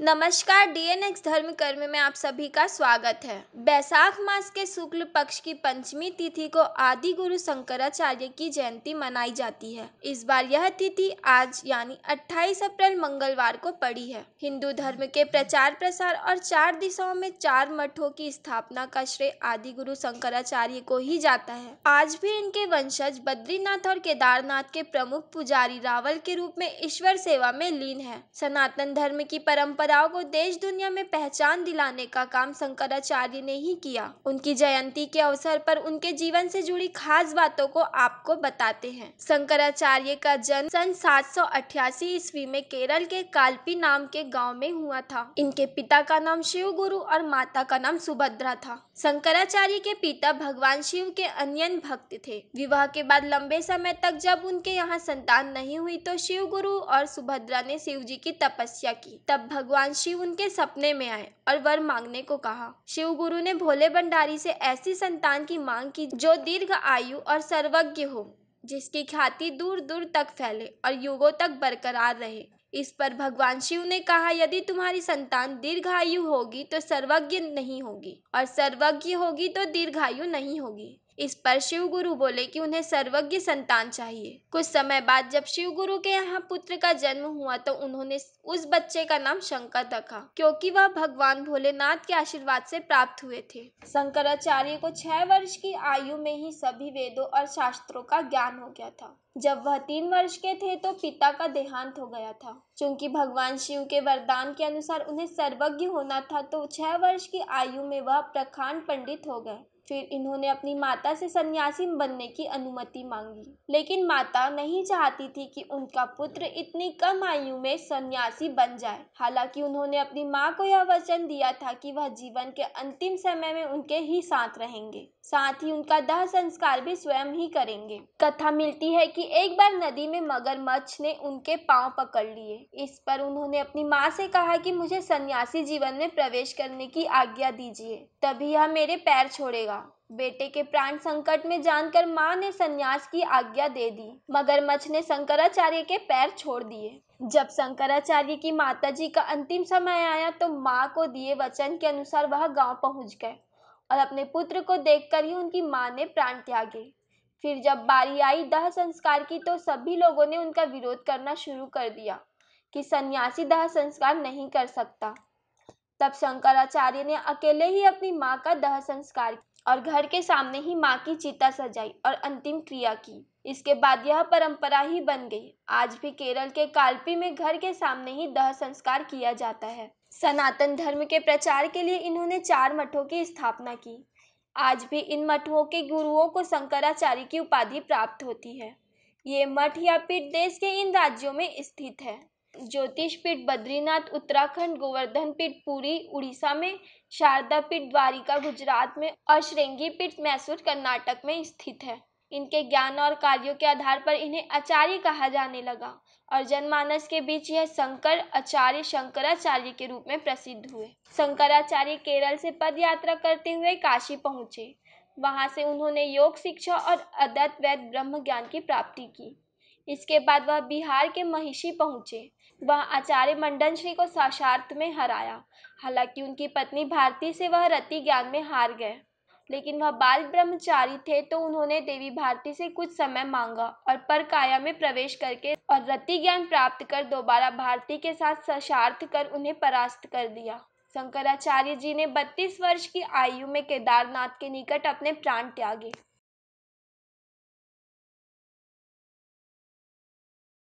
नमस्कार डीएनएक्स धर्म कर्म में आप सभी का स्वागत है बैसाख मास के शुक्ल पक्ष की पंचमी तिथि को आदि गुरु शंकराचार्य की जयंती मनाई जाती है इस बार यह तिथि आज यानी 28 अप्रैल मंगलवार को पड़ी है हिंदू धर्म के प्रचार प्रसार और चार दिशाओं में चार मठों की स्थापना का श्रेय आदि गुरु शंकराचार्य को ही जाता है आज भी इनके वंशज बद्रीनाथ और केदारनाथ के प्रमुख पुजारी रावल के रूप में ईश्वर सेवा में लीन है सनातन धर्म की परम्परा परंपराओं को देश दुनिया में पहचान दिलाने का काम शंकराचार्य ने ही किया उनकी जयंती के अवसर पर उनके जीवन से जुड़ी खास बातों को आपको बताते हैं शंकराचार्य का जन्म सन 788 ईस्वी में केरल के कालपी नाम के गांव में हुआ था इनके पिता का नाम शिव गुरु और माता का नाम सुभद्रा था शंकराचार्य के पिता भगवान शिव के अन्य भक्त थे विवाह के बाद लंबे समय तक जब उनके यहाँ संतान नहीं हुई तो शिव गुरु और सुभद्रा ने शिव जी की तपस्या की तब भगवान भगवान शिव उनके सपने में आए और वर मांगने को कहा शिव गुरु ने भोले भंडारी से ऐसी संतान की मांग की जो दीर्घ आयु और सर्वज्ञ हो जिसकी ख्याति दूर दूर तक फैले और युगों तक बरकरार रहे इस पर भगवान शिव ने कहा यदि तुम्हारी संतान दीर्घायु होगी तो सर्वज्ञ नहीं होगी और सर्वज्ञ होगी तो दीर्घायु नहीं होगी इस पर शिव गुरु बोले कि उन्हें सर्वज्ञ संतान चाहिए कुछ समय बाद जब शिव गुरु के यहाँ पुत्र का जन्म हुआ तो उन्होंने उस बच्चे का नाम शंकर रखा क्योंकि वह भगवान भोलेनाथ के आशीर्वाद से प्राप्त हुए थे शंकराचार्य को छह वर्ष की आयु में ही सभी वेदों और शास्त्रों का ज्ञान हो गया था जब वह तीन वर्ष के थे तो पिता का देहांत हो गया था क्योंकि भगवान शिव के वरदान के अनुसार उन्हें सर्वज्ञ होना था तो छह वर्ष की आयु में वह प्रखंड पंडित हो गए फिर इन्होंने अपनी माता से सन्यासी बनने की अनुमति मांगी लेकिन माता नहीं चाहती थी कि उनका पुत्र इतनी कम आयु में सन्यासी बन जाए हालांकि उन्होंने अपनी माँ को यह वचन दिया था कि वह जीवन के अंतिम समय में उनके ही साथ रहेंगे साथ ही उनका दाह संस्कार भी स्वयं ही करेंगे कथा मिलती है कि एक बार नदी में मगरमच्छ ने उनके पांव पकड़ लिए इस पर उन्होंने अपनी माँ से कहा कि मुझे सन्यासी जीवन में प्रवेश करने की आज्ञा दीजिए तभी यह मेरे पैर छोड़ेगा बेटे के प्राण संकट में जानकर माँ ने सन्यास की आज्ञा दे दी मगरमच्छ ने शंकराचार्य के पैर छोड़ दिए जब शंकराचार्य की माताजी का अंतिम समय आया तो माँ को दिए वचन के अनुसार वह गांव पहुंच गए और अपने पुत्र को देखकर ही उनकी माँ ने प्राण त्यागे फिर जब बारी आई दह संस्कार की तो सभी लोगों ने उनका विरोध करना शुरू कर दिया कि सन्यासी दह संस्कार नहीं कर सकता तब शंकराचार्य ने अकेले ही अपनी माँ का दह संस्कार और घर के सामने ही माँ की चिता सजाई और अंतिम क्रिया की इसके बाद यह परंपरा ही बन गई आज भी केरल के कालपी में घर के सामने ही दह संस्कार किया जाता है सनातन धर्म के प्रचार के लिए इन्होंने चार मठों की स्थापना की आज भी इन मठों के गुरुओं को शंकराचार्य की उपाधि प्राप्त होती है ये मठ या पीठ देश के इन राज्यों में स्थित है ज्योतिष पीठ बद्रीनाथ उत्तराखंड गोवर्धन पीठ पुरी उड़ीसा में शारदा पीठ द्वारिका गुजरात में और श्रृंगी पीठ मैसूर कर्नाटक में स्थित है इनके ज्ञान और कार्यों के आधार पर इन्हें आचार्य कहा जाने लगा और जनमानस के बीच यह शंकर आचार्य शंकराचार्य के रूप में प्रसिद्ध हुए शंकराचार्य केरल से पद यात्रा करते हुए काशी पहुंचे वहां से उन्होंने योग शिक्षा और अद्वैत वैद ब्रह्म ज्ञान की प्राप्ति की इसके बाद वह बिहार के महिषी पहुंचे वह आचार्य मंडन श्री को साक्षार्थ में हराया हालांकि उनकी पत्नी भारती से वह रति ज्ञान में हार गए लेकिन वह बाल ब्रह्मचारी थे तो उन्होंने देवी भारती से कुछ समय मांगा और परकाया में प्रवेश करके और रति ज्ञान प्राप्त कर दोबारा भारती के साथ सशार्थ कर उन्हें परास्त कर दिया शंकराचार्य जी ने 32 वर्ष की आयु में केदारनाथ के निकट अपने प्राण त्यागे